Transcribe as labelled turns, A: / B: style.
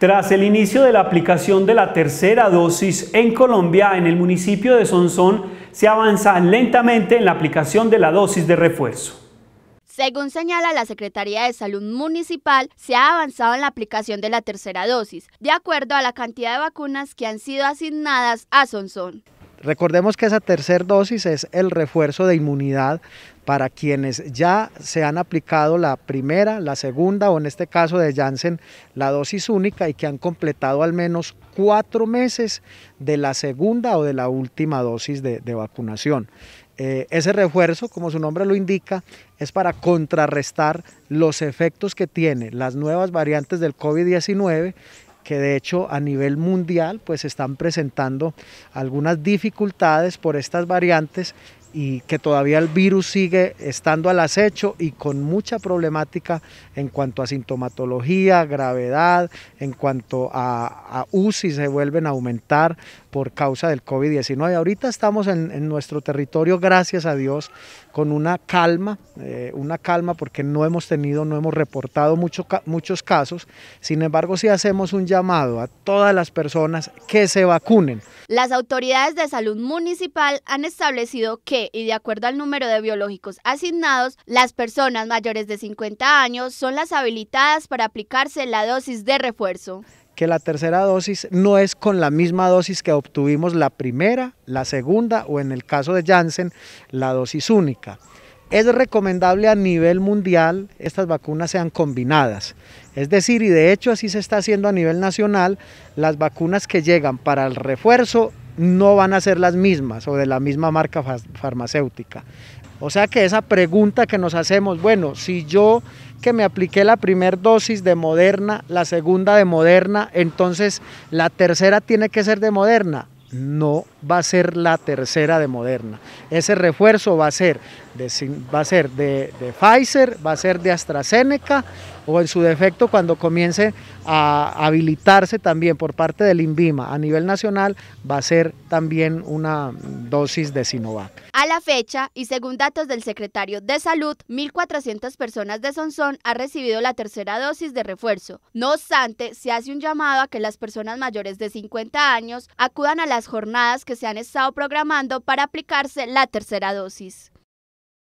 A: Tras el inicio de la aplicación de la tercera dosis en Colombia, en el municipio de Sonsón, se avanza lentamente en la aplicación de la dosis de refuerzo.
B: Según señala la Secretaría de Salud Municipal, se ha avanzado en la aplicación de la tercera dosis, de acuerdo a la cantidad de vacunas que han sido asignadas a Sonsón.
A: Recordemos que esa tercera dosis es el refuerzo de inmunidad para quienes ya se han aplicado la primera, la segunda o en este caso de Janssen la dosis única y que han completado al menos cuatro meses de la segunda o de la última dosis de, vacunación. Eh, ese refuerzo, como su nombre lo indica, es para contrarrestar los efectos que tienen las nuevas variantes del COVID-19 que de hecho a nivel mundial pues están presentando algunas dificultades por estas variantes y que todavía el virus sigue estando al acecho y con mucha problemática en cuanto a sintomatología, gravedad, en cuanto a, UCI se vuelven a aumentar por causa del COVID-19. Ahorita estamos en, nuestro territorio, gracias a Dios, con una calma, eh, una calma porque no hemos tenido, no hemos reportado muchos casos. Sin embargo, sí hacemos un llamado a todas las personas que se vacunen.
B: Las autoridades de salud municipal han establecido que y de acuerdo al número de biológicos asignados, las personas mayores de 50 años son las habilitadas para aplicarse la dosis de refuerzo
A: que la tercera dosis no es con la misma dosis que obtuvimos la primera, la segunda o en el caso de Janssen, la dosis única. Es recomendable a nivel mundial estas vacunas sean combinadas. Es decir, y de hecho así se está haciendo a nivel nacional, las vacunas que llegan para el refuerzo no van a ser las mismas o de la misma marca farmacéutica. O sea que esa pregunta que nos hacemos, bueno, si yo que me apliqué la primera dosis de Moderna, la segunda de Moderna, entonces la tercera tiene que ser de Moderna. No va a ser la tercera de Moderna. Ese refuerzo va a ser de, va a ser de, de Pfizer, va a ser de AstraZeneca o en su defecto cuando comience a habilitarse también por parte del INVIMA a nivel nacional, va a ser también una dosis de Sinovac.
B: A la fecha, y según datos del secretario de Salud, 1.400 personas de Sonsón han recibido la tercera dosis de refuerzo. No obstante, se hace un llamado a que las personas mayores de 50 años acudan a las jornadas que se han estado programando para aplicarse la tercera dosis.